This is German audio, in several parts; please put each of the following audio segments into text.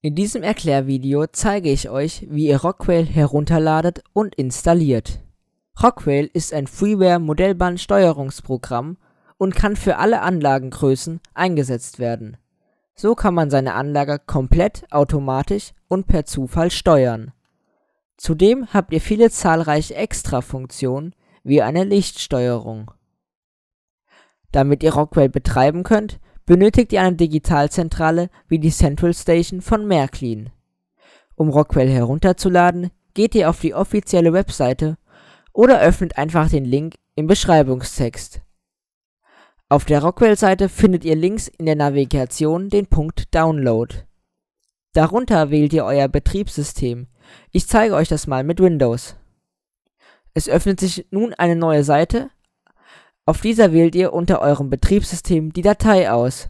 In diesem Erklärvideo zeige ich euch, wie ihr Rockwell herunterladet und installiert. Rockwell ist ein Freeware-Modellbahnsteuerungsprogramm und kann für alle Anlagengrößen eingesetzt werden. So kann man seine Anlage komplett automatisch und per Zufall steuern. Zudem habt ihr viele zahlreiche Extra-Funktionen wie eine Lichtsteuerung. Damit ihr Rockwell betreiben könnt, benötigt ihr eine Digitalzentrale wie die Central Station von Märklin. Um Rockwell herunterzuladen, geht ihr auf die offizielle Webseite oder öffnet einfach den Link im Beschreibungstext. Auf der Rockwell-Seite findet ihr links in der Navigation den Punkt Download. Darunter wählt ihr euer Betriebssystem. Ich zeige euch das mal mit Windows. Es öffnet sich nun eine neue Seite, auf dieser wählt ihr unter eurem Betriebssystem die Datei aus.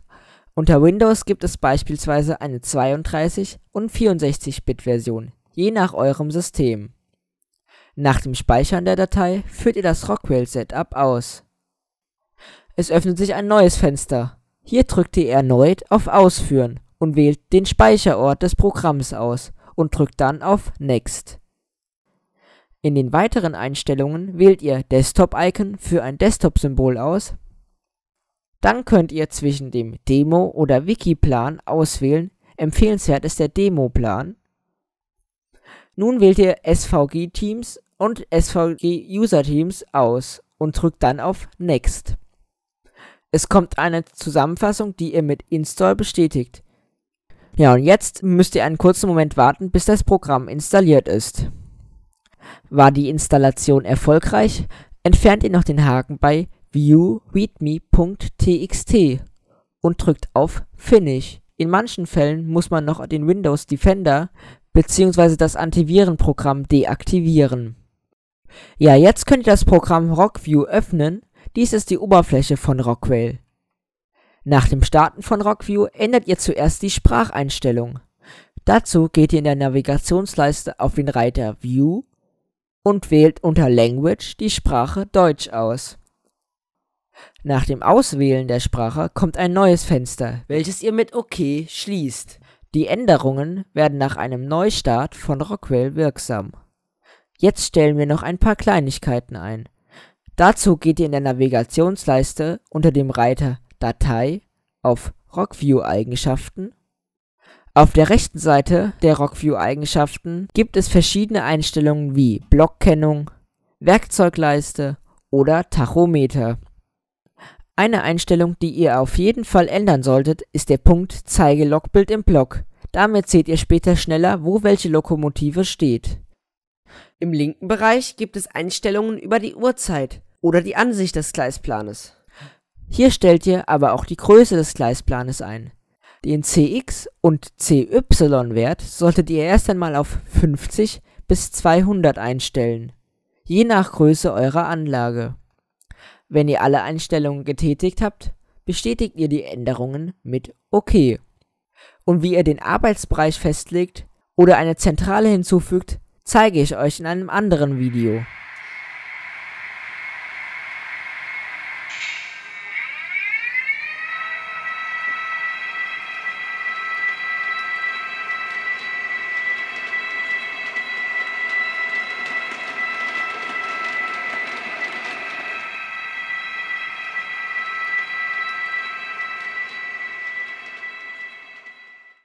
Unter Windows gibt es beispielsweise eine 32- und 64-Bit-Version, je nach eurem System. Nach dem Speichern der Datei führt ihr das Rockwell-Setup aus. Es öffnet sich ein neues Fenster. Hier drückt ihr erneut auf Ausführen und wählt den Speicherort des Programms aus und drückt dann auf Next. In den weiteren Einstellungen wählt ihr Desktop-Icon für ein Desktop-Symbol aus. Dann könnt ihr zwischen dem Demo- oder Wiki-Plan auswählen. Empfehlenswert ist der Demo-Plan. Nun wählt ihr SVG Teams und SVG User Teams aus und drückt dann auf Next. Es kommt eine Zusammenfassung, die ihr mit Install bestätigt. Ja, und jetzt müsst ihr einen kurzen Moment warten, bis das Programm installiert ist. War die Installation erfolgreich, entfernt ihr noch den Haken bei View readme.txt und drückt auf Finish. In manchen Fällen muss man noch den Windows Defender bzw. das Antivirenprogramm deaktivieren. Ja, jetzt könnt ihr das Programm RockView öffnen. Dies ist die Oberfläche von Rockwell. Nach dem Starten von RockView ändert ihr zuerst die Spracheinstellung. Dazu geht ihr in der Navigationsleiste auf den Reiter View und wählt unter Language die Sprache Deutsch aus. Nach dem Auswählen der Sprache kommt ein neues Fenster, welches ihr mit OK schließt. Die Änderungen werden nach einem Neustart von Rockwell wirksam. Jetzt stellen wir noch ein paar Kleinigkeiten ein. Dazu geht ihr in der Navigationsleiste unter dem Reiter Datei auf Rockview-Eigenschaften auf der rechten Seite der Rockview-Eigenschaften gibt es verschiedene Einstellungen wie Blockkennung, Werkzeugleiste oder Tachometer. Eine Einstellung, die ihr auf jeden Fall ändern solltet, ist der Punkt Zeige Lokbild im Block. Damit seht ihr später schneller, wo welche Lokomotive steht. Im linken Bereich gibt es Einstellungen über die Uhrzeit oder die Ansicht des Gleisplanes. Hier stellt ihr aber auch die Größe des Gleisplanes ein. Den Cx- und Cy-Wert solltet ihr erst einmal auf 50 bis 200 einstellen, je nach Größe eurer Anlage. Wenn ihr alle Einstellungen getätigt habt, bestätigt ihr die Änderungen mit OK. Und wie ihr den Arbeitsbereich festlegt oder eine Zentrale hinzufügt, zeige ich euch in einem anderen Video.